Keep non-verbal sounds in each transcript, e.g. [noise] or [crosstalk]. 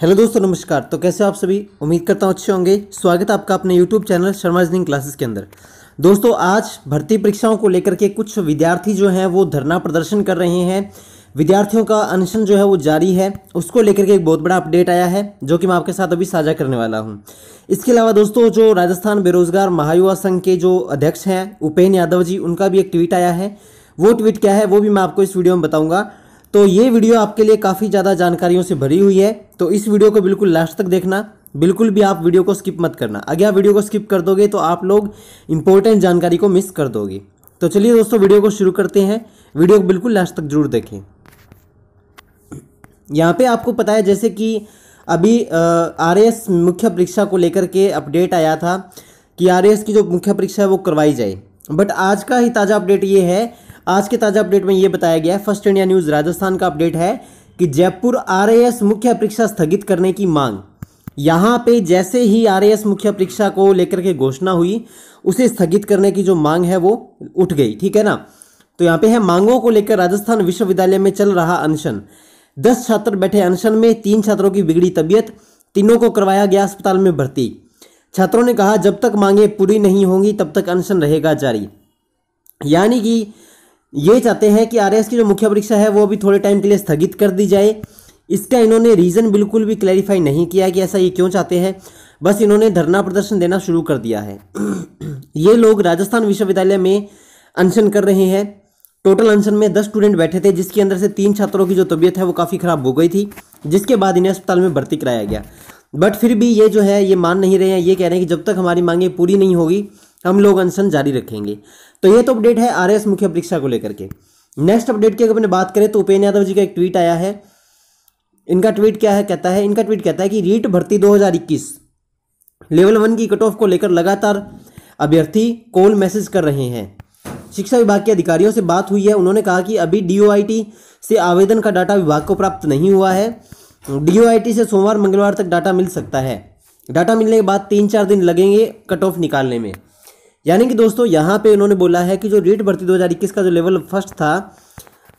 hello दोस्तों नमस्कार तो कैसे आप सभी उम्मीद करता हूँ अच्छे होंगे स्वागत है आपका अपने यूट्यूब चैनल शर्मा जिंग क्लासेस के अंदर दोस्तों आज भर्ती परीक्षाओं को लेकर के कुछ विद्यार्थी जो हैं वो धरना प्रदर्शन कर रहे हैं विद्यार्थियों का अनशन जो है वो जारी है उसको लेकर के एक बहुत बड़ा अपडेट आया है जो कि मैं आपके साथ अभी साझा करने वाला हूँ इसके अलावा दोस्तों जो राजस्थान बेरोजगार महायुवा संघ के जो अध्यक्ष हैं उपेन यादव जी उनका भी एक ट्वीट आया है वो ट्वीट क्या है वो भी मैं आपको इस वीडियो में बताऊँगा तो ये वीडियो आपके लिए काफ़ी ज़्यादा जानकारियों से भरी हुई है तो इस वीडियो को बिल्कुल लास्ट तक देखना बिल्कुल भी आप वीडियो को स्किप मत करना अगर आप वीडियो को स्किप कर दोगे तो आप लोग इंपॉर्टेंट जानकारी को मिस कर दोगे तो चलिए दोस्तों वीडियो को शुरू करते हैं वीडियो को बिल्कुल लास्ट तक जरूर देखें यहाँ पे आपको पता है जैसे कि अभी आर मुख्य परीक्षा को लेकर के अपडेट आया था कि आर की जो मुख्य परीक्षा है वो करवाई जाए बट आज का ही ताज़ा अपडेट ये है आज के ताज़ा अपडेट में ये बताया गया है फर्स्ट इंडिया न्यूज़ राजस्थान का अपडेट है कि जयपुर आर मुख्य परीक्षा स्थगित करने की मांग यहाँ पे जैसे ही आर मुख्य परीक्षा को लेकर के घोषणा हुई उसे स्थगित करने की जो मांग है वो उठ गई ठीक है ना तो यहाँ पे है मांगों को लेकर राजस्थान विश्वविद्यालय में चल रहा अनशन दस छात्र बैठे अनशन में तीन छात्रों की बिगड़ी तबीयत तीनों को करवाया गया अस्पताल में भर्ती छात्रों ने कहा जब तक मांगे पूरी नहीं होंगी तब तक अनशन रहेगा जारी यानी कि ये चाहते हैं कि आर की जो मुख्य परीक्षा है वो भी थोड़े टाइम के लिए स्थगित कर दी जाए इसका इन्होंने रीज़न बिल्कुल भी क्लैरिफाई नहीं किया कि ऐसा ये क्यों चाहते हैं बस इन्होंने धरना प्रदर्शन देना शुरू कर दिया है [clears throat] ये लोग राजस्थान विश्वविद्यालय में अनशन कर रहे हैं टोटल अनशन में दस स्टूडेंट बैठे थे जिसके अंदर से तीन छात्रों की जो तबीयत है वो काफ़ी ख़राब हो गई थी जिसके बाद इन्हें अस्पताल में भर्ती कराया गया बट फिर भी ये जो है ये मान नहीं रहे हैं ये कह रहे हैं कि जब तक हमारी मांगें पूरी नहीं होगी हम लोग अनशन जारी रखेंगे तो ये तो अपडेट है आर मुख्य परीक्षा को लेकर के नेक्स्ट अपडेट की अगर अपने बात करें तो उपेन्द्र यादव जी का एक ट्वीट आया है इनका ट्वीट क्या है कहता है इनका ट्वीट कहता है कि रीट भर्ती 2021 लेवल वन की कट ऑफ को लेकर लगातार अभ्यर्थी कॉल मैसेज कर रहे हैं शिक्षा विभाग के अधिकारियों से बात हुई है उन्होंने कहा कि अभी डी से आवेदन का डाटा विभाग को प्राप्त नहीं हुआ है डी से सोमवार मंगलवार तक डाटा मिल सकता है डाटा मिलने के बाद तीन चार दिन लगेंगे कट ऑफ निकालने में यानी कि दोस्तों यहाँ पे इन्होंने बोला है कि जो रेट भर्ती इक्कीस का जो लेवल फर्स्ट था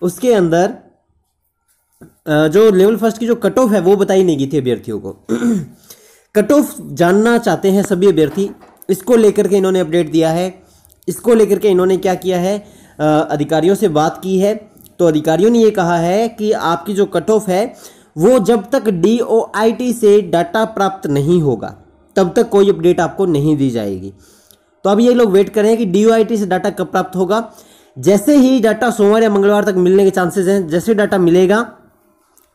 उसके अंदर जो लेवल फर्स्ट की जो कट ऑफ है वो बताई नहीं गई थी अभ्यर्थियों को कट [clears throat] ऑफ जानना चाहते हैं सभी अभ्यर्थी इसको लेकर के इन्होंने अपडेट दिया है इसको लेकर के इन्होंने क्या किया है अधिकारियों से बात की है तो अधिकारियों ने ये कहा है कि आपकी जो कट ऑफ है वो जब तक डी से डाटा प्राप्त नहीं होगा तब तक कोई अपडेट आपको नहीं दी जाएगी तो अब ये लोग वेट करें कि डी से डाटा कब प्राप्त होगा जैसे ही डाटा सोमवार या मंगलवार तक मिलने के चांसेस हैं जैसे डाटा मिलेगा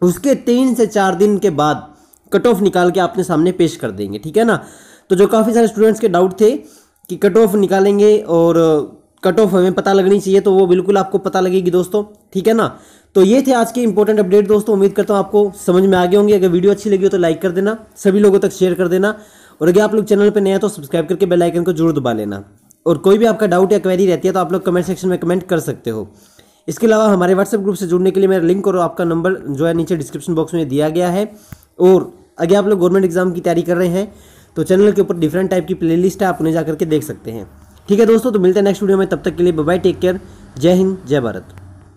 उसके तीन से चार दिन के बाद कट ऑफ निकाल के आपने सामने पेश कर देंगे ठीक है ना तो जो काफ़ी सारे स्टूडेंट्स के डाउट थे कि कट ऑफ निकालेंगे और कट uh, ऑफ हमें पता लगनी चाहिए तो वो बिल्कुल आपको पता लगेगी दोस्तों ठीक है ना तो ये थे आज के इंपॉर्टेंट अपडेट दोस्तों उम्मीद करता हूँ आपको समझ में आ गए होंगे अगर वीडियो अच्छी लगी हो तो लाइक कर देना सभी लोगों तक शेयर कर देना और अगर आप लोग चैनल पर नए हैं तो सब्सक्राइब करके बेल आइकन को जरूर दबा लेना और कोई भी आपका डाउट या क्वेरी रहती है तो आप लोग कमेंट सेक्शन में कमेंट कर सकते हो इसके अलावा हमारे व्हाट्सएप ग्रुप से जुड़ने के लिए मेरा लिंक और आपका नंबर जो है नीचे डिस्क्रिप्शन बॉक्स में दिया गया है और अगर आप लोग गवर्नमेंट एग्जाम की तैयारी कर रहे हैं तो चैनल के ऊपर डिफरेंट टाइप की लिस्ट है आप उन्हें जा करके देख सकते हैं ठीक है दोस्तों तो मिलते हैं नेक्स्ट वीडियो में तब तक के लिए बाय टेक केयर जय हिंद जय भारत